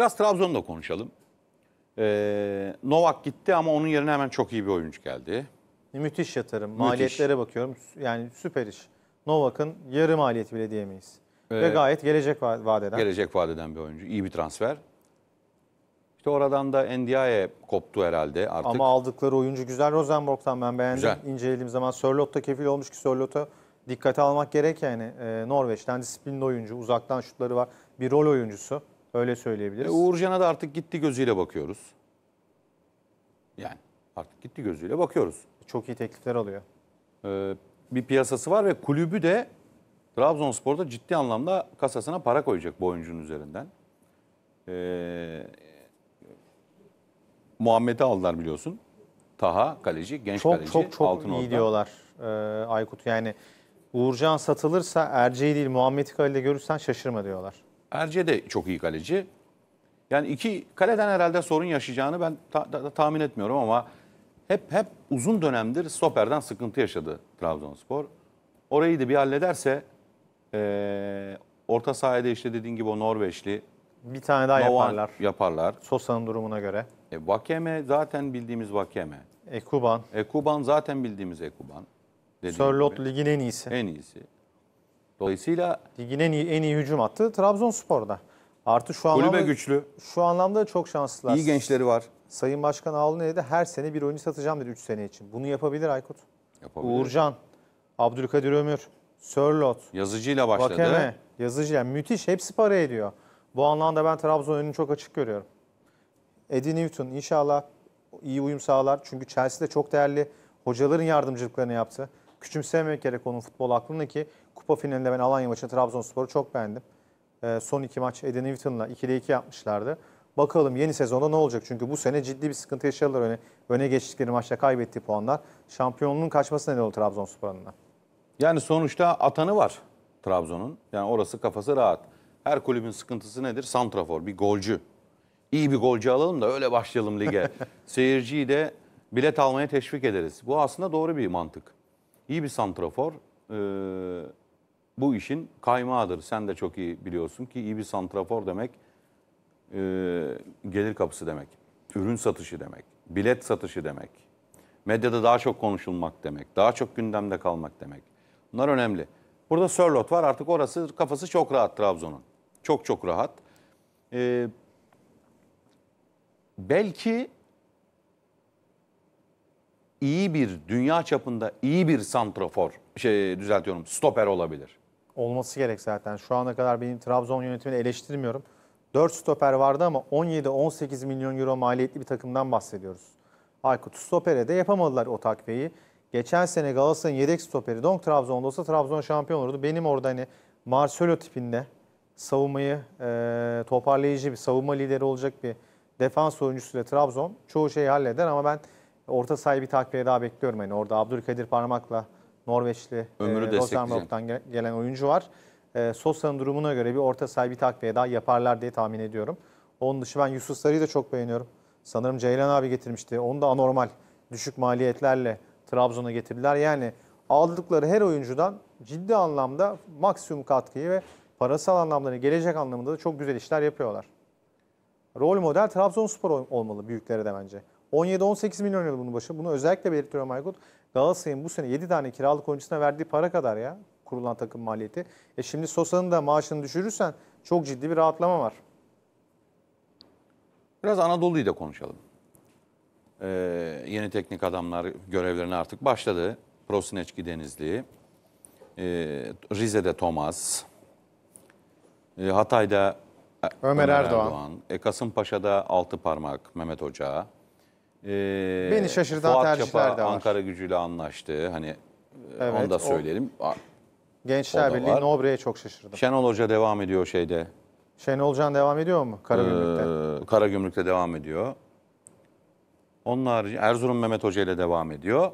Biraz Trabzon'da konuşalım. Ee, Novak gitti ama onun yerine hemen çok iyi bir oyuncu geldi. Müthiş yatırım. Müthiş. Maliyetlere bakıyorum. Yani süper iş. Novak'ın yarı maliyeti bile diyemeyiz. Ee, Ve gayet gelecek va vadeden. Gelecek vadeden bir oyuncu. İyi bir transfer. İşte oradan da Ndiaye koptu herhalde artık. Ama aldıkları oyuncu güzel Rosenborg'dan ben beğendim. Güzel. İncelediğim zaman Sörlot'ta kefil olmuş ki Sörlot'a dikkate almak gerek yani. Ee, Norveç'ten disiplinli oyuncu, uzaktan şutları var. Bir rol oyuncusu. Öyle e, söyleyebiliriz. E, Uğurcan'a da artık gitti gözüyle bakıyoruz. Yani artık gitti gözüyle bakıyoruz. Çok iyi teklifler alıyor. Ee, bir piyasası var ve kulübü de Trabzonspor'da ciddi anlamda kasasına para koyacak bu oyuncunun üzerinden. Ee, Muhammed'i aldılar biliyorsun. Taha kaleci, genç çok, kaleci. Çok çok Altın iyi orta. diyorlar e, Aykut. Yani Uğurcan satılırsa Erce'yi değil Muhammed Kale'de görürsen şaşırma diyorlar. Erce de çok iyi kaleci. Yani iki kaleden herhalde sorun yaşayacağını ben ta, ta, tahmin etmiyorum ama hep hep uzun dönemdir stoperden sıkıntı yaşadı Trabzonspor. Orayı da bir hallederse e, orta sahada işte dediğin gibi o Norveçli bir tane daha Novan yaparlar. Yaparlar. Sosa'nın durumuna göre. E, Vakeme zaten bildiğimiz Vakeme. Ekuban. Ekuban zaten bildiğimiz Ekuban. Sörlot ligin en iyisi. En iyisi. Dolayısıyla ligin en iyi, en iyi hücum attı Trabzonspor'da. Artı şu anlamda Kulübe anlamda güçlü. Şu anlamda çok şanslılar. İyi gençleri var. Sayın Başkan Ağlı dedi her sene bir oyuncu satacağım dedi 3 sene için. Bunu yapabilir Aykut. Yapabilir. Uğurcan, Abdülkadir Ömür, Sörlot. Yazıcıyla başladı. Vakeme, yazıcıyla. Müthiş hepsi para ediyor. Bu anlamda ben Trabzon önünü çok açık görüyorum. Eddie Newton inşallah iyi uyum sağlar. Çünkü de çok değerli hocaların yardımcılıklarını yaptı küçümsememek gerek onun futbol aklını ki kupa finalinde ben Alanya maçında Trabzonspor'u çok beğendim. E, son iki maç Eden Newton'la 2'de 2 yapmışlardı. Bakalım yeni sezonda ne olacak? Çünkü bu sene ciddi bir sıkıntı yaşadılar. Öne, öne geçtikleri maçta kaybettiği puanlar. Şampiyonluğun kaçması neden oldu Trabzonspor Yani sonuçta atanı var Trabzon'un. Yani orası kafası rahat. Her kulübün sıkıntısı nedir? Santrafor, bir golcü. İyi bir golcü alalım da öyle başlayalım lige. Seyirciyi de bilet almaya teşvik ederiz. Bu aslında doğru bir mantık iyi bir santrafor e, bu işin kaymağıdır. Sen de çok iyi biliyorsun ki iyi bir santrafor demek e, gelir kapısı demek, ürün satışı demek, bilet satışı demek, medyada daha çok konuşulmak demek, daha çok gündemde kalmak demek. Bunlar önemli. Burada Sörlot var artık orası kafası çok rahat Trabzon'un. Çok çok rahat. Ee, belki iyi bir dünya çapında iyi bir santrafor şey düzeltiyorum stoper olabilir. Olması gerek zaten. Şu ana kadar benim Trabzon yönetimini eleştirmiyorum. 4 stoper vardı ama 17-18 milyon euro maliyetli bir takımdan bahsediyoruz. Aykut stopere de yapamadılar o takviyeyi. Geçen sene Galatasaray'ın yedek stoperi Donk Trabzon'da olsa Trabzon şampiyon olurdu. Benim orada hani Marcelo tipinde savunmayı e, toparlayıcı bir savunma lideri olacak bir defans oyuncusuyla Trabzon çoğu şeyi halleder ama ben orta sahayı bir takviye daha bekliyorum. Yani orada Abdülkadir Parmak'la Norveçli Ömür'ü e, Rosenborg'dan gelen oyuncu var. E, Sosa'nın durumuna göre bir orta sahayı bir takviye daha yaparlar diye tahmin ediyorum. Onun dışı ben Yusuf Sarı'yı da çok beğeniyorum. Sanırım Ceylan abi getirmişti. Onu da anormal düşük maliyetlerle Trabzon'a getirdiler. Yani aldıkları her oyuncudan ciddi anlamda maksimum katkıyı ve parasal anlamda hani gelecek anlamında da çok güzel işler yapıyorlar. Rol model Trabzonspor olmalı büyüklere de bence. 17-18 milyon euro bunun başı. Bunu özellikle belirtiyorum Aykut. Galatasaray'ın bu sene 7 tane kiralık oyuncusuna verdiği para kadar ya kurulan takım maliyeti. E şimdi Sosa'nın da maaşını düşürürsen çok ciddi bir rahatlama var. Biraz Anadolu'yu da konuşalım. Ee, yeni teknik adamlar görevlerine artık başladı. Prosineçki Denizli, e, ee, Rize'de Thomas, e, Hatay'da Ömer, Ömer Erdoğan, Erdoğan e, Kasımpaşa'da Altı Parmak Mehmet Hoca, e, Beni şaşırtan Fuat tercihler Çapa, de var. Ankara gücüyle anlaştı. Hani evet, onu da söyleyelim. O, Gençler o Birliği Nobre'ye çok şaşırdım. Şenol Hoca devam ediyor şeyde. Şenol Can devam ediyor mu Karagümrük'te? Ee, Karagümrük'te devam ediyor. Onlar Erzurum Mehmet Hoca ile devam ediyor.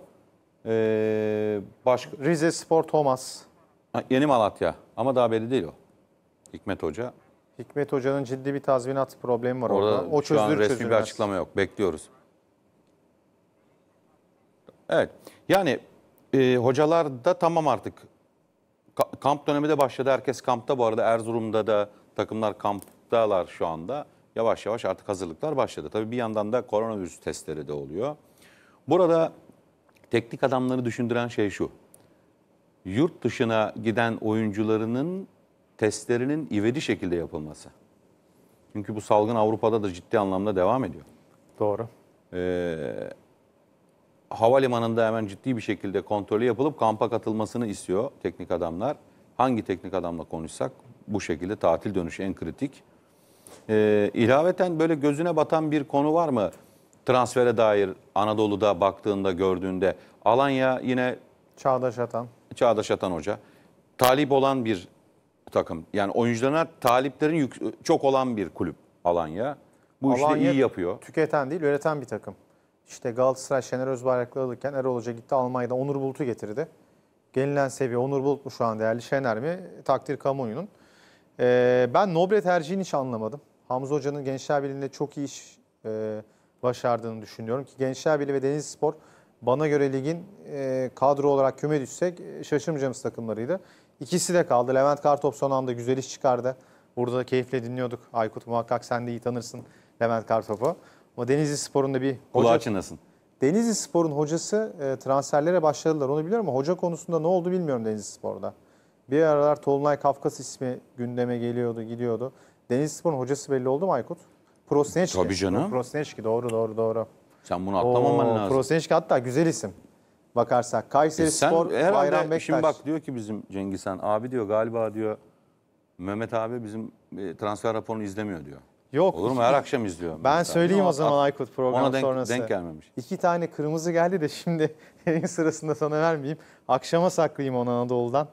Ee, başka... Rize Spor Thomas. Ha, yeni Malatya ama daha belli değil o. Hikmet Hoca. Hikmet Hoca'nın ciddi bir tazminat problemi var orada. orada. O çözülür Şu an resmi bir açıklama yok. Bekliyoruz. Evet. Yani e, hocalar da tamam artık. Ka kamp dönemi de başladı. Herkes kampta bu arada. Erzurum'da da takımlar kamptalar şu anda. Yavaş yavaş artık hazırlıklar başladı. Tabii bir yandan da koronavirüs testleri de oluyor. Burada teknik adamları düşündüren şey şu. Yurt dışına giden oyuncularının testlerinin ivedi şekilde yapılması. Çünkü bu salgın Avrupa'da da ciddi anlamda devam ediyor. Doğru. Ee, havalimanında hemen ciddi bir şekilde kontrolü yapılıp kampa katılmasını istiyor teknik adamlar. Hangi teknik adamla konuşsak bu şekilde tatil dönüşü en kritik. Ee, ilaveten böyle gözüne batan bir konu var mı? Transfere dair Anadolu'da baktığında gördüğünde Alanya yine Çağdaş Atan. Çağdaş Atan Hoca. Talip olan bir takım. Yani oyuncularına taliplerin çok olan bir kulüp Alanya. Bu Alanya işi iyi yapıyor. tüketen değil, üreten bir takım. İşte Galatasaray Şener Özbayrak'la alırken Erol Hoca gitti Almanya'da Onur Bulut'u getirdi. Gelinen seviye Onur Bulut mu şu an değerli Şener mi? Takdir kamuoyunun. Ee, ben Nobre tercihini hiç anlamadım. Hamza Hoca'nın Gençler Birliği'nde çok iyi iş e, başardığını düşünüyorum. ki Gençler Birliği ve deniz Spor bana göre ligin e, kadro olarak küme düşsek e, şaşırmayacağımız takımlarıydı. İkisi de kaldı. Levent Kartop son anda güzel iş çıkardı. Burada da keyifle dinliyorduk. Aykut muhakkak sen de iyi tanırsın Levent Kartop'u. Ama Denizli Spor'un da bir... Kulağı hoca... çınlasın. Denizli Spor'un hocası e, transferlere başladılar onu biliyorum ama hoca konusunda ne oldu bilmiyorum Denizli Spor'da. Bir aralar Tolunay Kafkas ismi gündeme geliyordu, gidiyordu. Denizli Spor'un hocası belli oldu mu Aykut? Prosneçki. Tabii canım. Prosneçki doğru doğru doğru. Sen bunu atlamaman lazım. Prosneçki hatta güzel isim bakarsak. Kayseri e sen Spor, Bayram Bektaş. Şimdi bak diyor ki bizim Cengiz Han abi diyor galiba diyor Mehmet abi bizim e, transfer raporunu izlemiyor diyor. Yok. Olur mu? Her akşam izliyorum. Ben, ben söyleyeyim o zaman ah, Aykut program ona denk, sonrası. denk gelmemiş. İki tane kırmızı geldi de şimdi en sırasında sana vermeyeyim. Akşama saklayayım onu Anadolu'dan.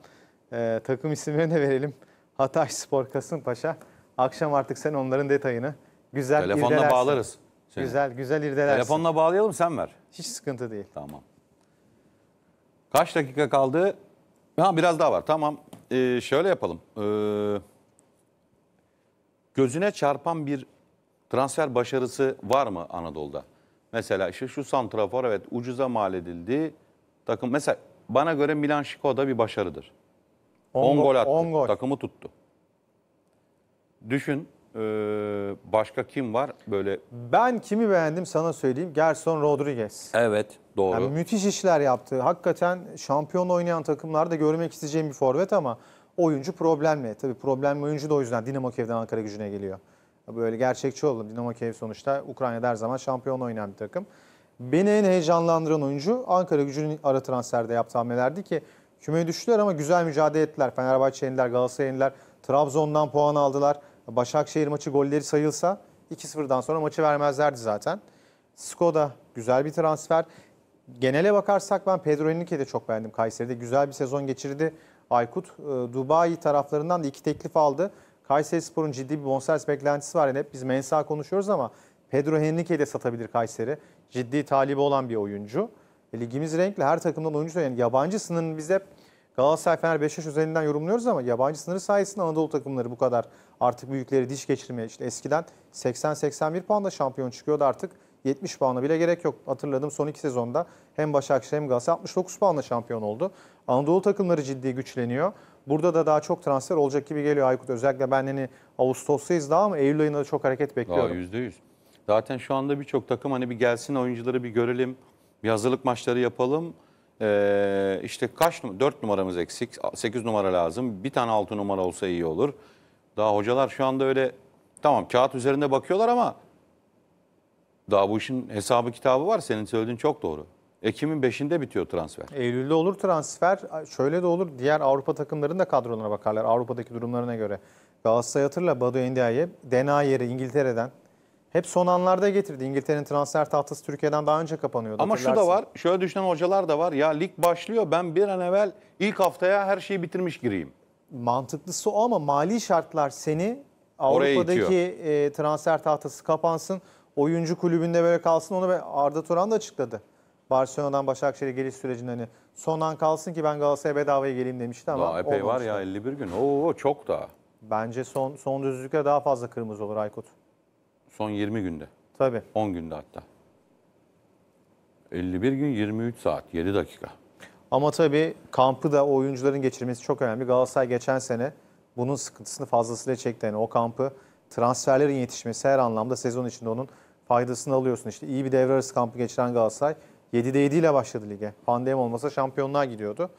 Ee, takım isimlerini de verelim. Hatay Spor Kasımpaşa. Akşam artık sen onların detayını güzel Telefonla irdelersin. Telefonla bağlarız. Seni. Güzel güzel irdelersin. Telefonla bağlayalım sen ver. Hiç sıkıntı değil. Tamam. Kaç dakika kaldı? Ha, biraz daha var. Tamam. Ee, şöyle yapalım. Ee, gözüne çarpan bir transfer başarısı var mı Anadolu'da? Mesela işte şu santrafor evet ucuza mal edildi. Takım mesela bana göre Milan da bir başarıdır. 10 gol attı. On gol. Takımı tuttu. Düşün e, başka kim var böyle? Ben kimi beğendim sana söyleyeyim. Gerson Rodriguez. Evet doğru. Yani müthiş işler yaptı. Hakikaten şampiyon oynayan takımlarda görmek isteyeceğim bir forvet ama oyuncu problem mi? Tabii problem mi oyuncu da o yüzden Dinamo Kiev'den Ankara gücüne geliyor. Böyle gerçekçi olalım. Dinamo Kiev sonuçta Ukrayna'da her zaman şampiyon oynayan bir takım. Beni en heyecanlandıran oyuncu Ankara gücünün ara transferde yaptığı hamlelerdi ki kümeye düştüler ama güzel mücadele ettiler. Fenerbahçe yeniler, Galatasaray yeniler, Trabzon'dan puan aldılar. Başakşehir maçı golleri sayılsa 2-0'dan sonra maçı vermezlerdi zaten. Skoda güzel bir transfer. Genele bakarsak ben Pedro Henrique'yi de çok beğendim Kayseri'de. Güzel bir sezon geçirdi. Aykut. E, Dubai taraflarından da iki teklif aldı. Kayseri Spor'un ciddi bir bonservis beklentisi var. Yani hep biz Mensa konuşuyoruz ama Pedro Henrique de satabilir Kayseri. Ciddi talibi olan bir oyuncu. E, ligimiz renkli her takımdan oyuncu yani yabancı sınırını biz hep Galatasaray, Fener, Beşiktaş üzerinden yorumluyoruz ama yabancı sınırı sayesinde Anadolu takımları bu kadar artık büyükleri diş geçirmeye işte eskiden 80-81 puanda şampiyon çıkıyordu artık 70 puana bile gerek yok. Hatırladım son iki sezonda hem Başakşehir hem Galatasaray 69 puanla şampiyon oldu. Anadolu takımları ciddi güçleniyor. Burada da daha çok transfer olacak gibi geliyor Aykut. Özellikle ben hani Ağustos'tayız daha ama Eylül ayında da çok hareket bekliyorum. Daha %100. Zaten şu anda birçok takım hani bir gelsin oyuncuları bir görelim. Bir hazırlık maçları yapalım. Ee, işte kaç numara? 4 numaramız eksik. 8 numara lazım. Bir tane 6 numara olsa iyi olur. Daha hocalar şu anda öyle tamam kağıt üzerinde bakıyorlar ama daha bu işin hesabı kitabı var. Senin söylediğin çok doğru. Ekim'in 5'inde bitiyor transfer. Eylül'de olur transfer. Şöyle de olur. Diğer Avrupa takımlarının da kadrolarına bakarlar. Avrupa'daki durumlarına göre. Galatasaray hatırla Badu Endia'yı. Denayer'i İngiltere'den. Hep son anlarda getirdi. İngiltere'nin transfer tahtası Türkiye'den daha önce kapanıyordu. Ama şu da var. Şöyle düşünen hocalar da var. Ya lig başlıyor. Ben bir an evvel ilk haftaya her şeyi bitirmiş gireyim. Mantıklısı o ama mali şartlar seni Avrupa'daki e, transfer tahtası kapansın oyuncu kulübünde böyle kalsın onu ve Arda Turan da açıkladı. Barcelona'dan Başakşehir'e geliş sürecinde hani son an kalsın ki ben Galatasaray'a bedavaya geleyim demişti ama Daha epey var ya 51 gün. Oo çok da Bence son son düzlükte daha fazla kırmızı olur Aykut. Son 20 günde. Tabii. 10 günde hatta. 51 gün 23 saat 7 dakika. Ama tabii kampı da oyuncuların geçirmesi çok önemli. Galatasaray geçen sene bunun sıkıntısını fazlasıyla çekti. Yani o kampı transferlerin yetişmesi her anlamda sezon içinde onun faydasını alıyorsun. İşte iyi bir devre arası kampı geçiren Galatasaray 7'de 7 ile başladı lige. Pandemi olmasa şampiyonluğa gidiyordu.